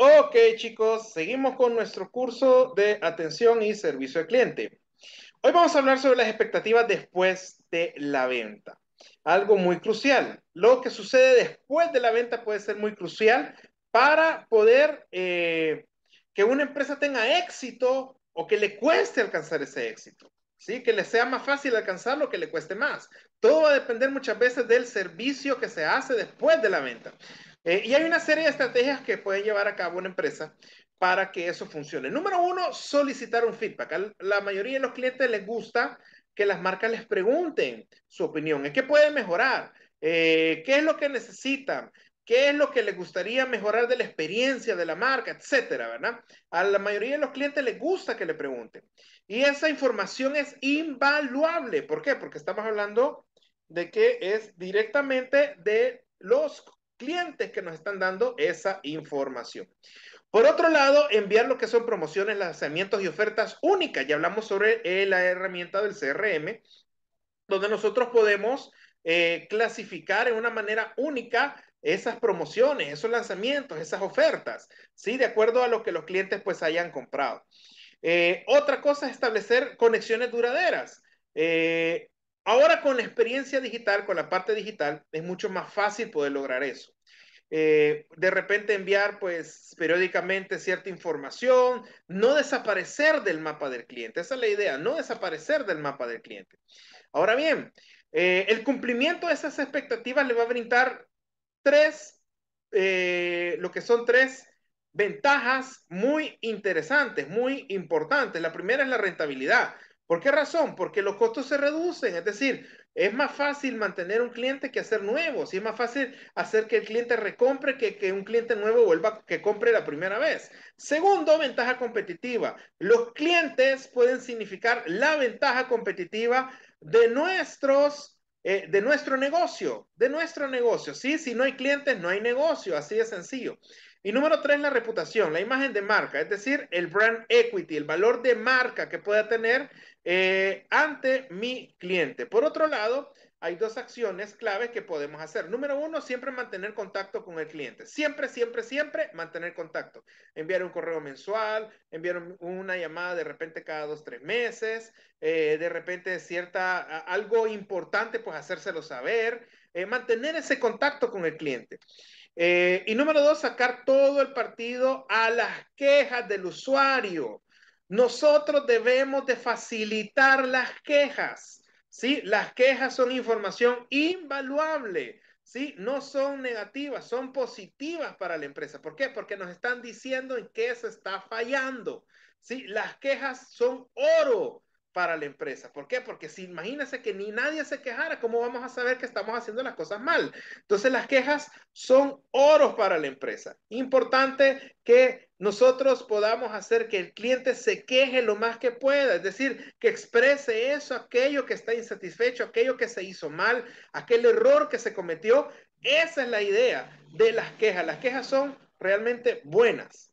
Ok, chicos, seguimos con nuestro curso de atención y servicio al cliente. Hoy vamos a hablar sobre las expectativas después de la venta. Algo muy crucial. Lo que sucede después de la venta puede ser muy crucial para poder eh, que una empresa tenga éxito o que le cueste alcanzar ese éxito. ¿sí? Que le sea más fácil alcanzarlo que le cueste más. Todo va a depender muchas veces del servicio que se hace después de la venta. Eh, y hay una serie de estrategias que puede llevar a cabo una empresa para que eso funcione. Número uno, solicitar un feedback. A la mayoría de los clientes les gusta que las marcas les pregunten su opinión. ¿En qué pueden mejorar? Eh, ¿Qué es lo que necesitan? ¿Qué es lo que les gustaría mejorar de la experiencia de la marca, etcétera, verdad? A la mayoría de los clientes les gusta que le pregunten. Y esa información es invaluable. ¿Por qué? Porque estamos hablando de que es directamente de los clientes que nos están dando esa información. Por otro lado, enviar lo que son promociones, lanzamientos y ofertas únicas. Ya hablamos sobre eh, la herramienta del CRM, donde nosotros podemos eh, clasificar en una manera única esas promociones, esos lanzamientos, esas ofertas, ¿sí? De acuerdo a lo que los clientes pues hayan comprado. Eh, otra cosa es establecer conexiones duraderas. Eh, Ahora con la experiencia digital, con la parte digital, es mucho más fácil poder lograr eso. Eh, de repente enviar pues periódicamente cierta información, no desaparecer del mapa del cliente. Esa es la idea, no desaparecer del mapa del cliente. Ahora bien, eh, el cumplimiento de esas expectativas le va a brindar tres, eh, lo que son tres ventajas muy interesantes, muy importantes. La primera es la rentabilidad. ¿Por qué razón? Porque los costos se reducen, es decir, es más fácil mantener un cliente que hacer nuevos y es más fácil hacer que el cliente recompre que, que un cliente nuevo vuelva que compre la primera vez. Segundo, ventaja competitiva. Los clientes pueden significar la ventaja competitiva de nuestros eh, de nuestro negocio, de nuestro negocio. ¿sí? Si no hay clientes, no hay negocio, así de sencillo. Y número tres, la reputación, la imagen de marca, es decir, el brand equity, el valor de marca que pueda tener eh, ante mi cliente. Por otro lado, hay dos acciones claves que podemos hacer. Número uno, siempre mantener contacto con el cliente. Siempre, siempre, siempre mantener contacto. Enviar un correo mensual, enviar una llamada de repente cada dos, tres meses, eh, de repente cierta, algo importante, pues hacérselo saber, eh, mantener ese contacto con el cliente. Eh, y número dos, sacar todo el partido a las quejas del usuario. Nosotros debemos de facilitar las quejas, ¿sí? Las quejas son información invaluable, ¿sí? No son negativas, son positivas para la empresa. ¿Por qué? Porque nos están diciendo en qué se está fallando, ¿sí? Las quejas son oro para la empresa. ¿Por qué? Porque si imagínense que ni nadie se quejara, ¿cómo vamos a saber que estamos haciendo las cosas mal? Entonces las quejas son oros para la empresa. Importante que nosotros podamos hacer que el cliente se queje lo más que pueda, es decir, que exprese eso, aquello que está insatisfecho, aquello que se hizo mal, aquel error que se cometió. Esa es la idea de las quejas. Las quejas son realmente buenas.